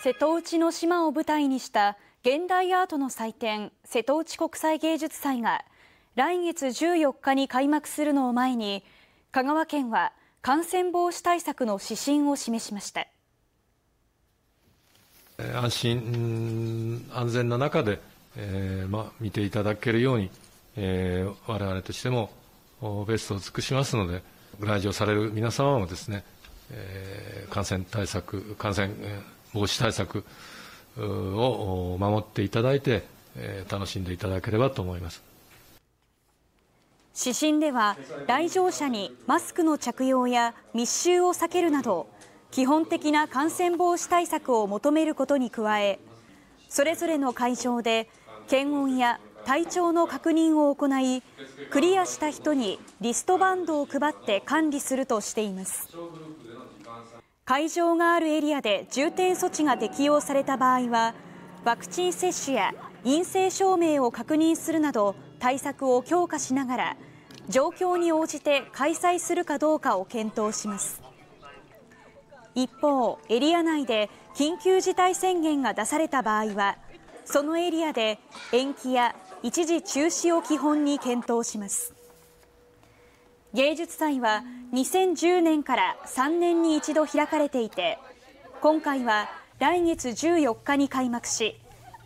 瀬戸内の島を舞台にした現代アートの祭典瀬戸内国際芸術祭が来月14日に開幕するのを前に香川県は感染防止対策の指針を示しました安心安全な中で、えーま、見ていただけるように、えー、我々としてもベストを尽くしますので来場される皆様もですね、えー、感染対策感染、えー防止対策を守っていただいて、楽しんでいただければと思います。指針では来場者にマスクの着用や密集を避けるなど基本的な感染防止対策を求めることに加えそれぞれの会場で検温や体調の確認を行いクリアした人にリストバンドを配って管理するとしています。会場があるエリアで重点措置が適用された場合はワクチン接種や陰性証明を確認するなど対策を強化しながら状況に応じて開催するかどうかを検討します一方エリア内で緊急事態宣言が出された場合はそのエリアで延期や一時中止を基本に検討します芸術祭は2010年から3年に一度開かれていて今回は来月14日に開幕し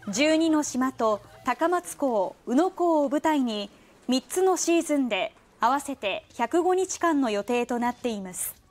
12の島と高松港宇野港を舞台に3つのシーズンで合わせて105日間の予定となっています。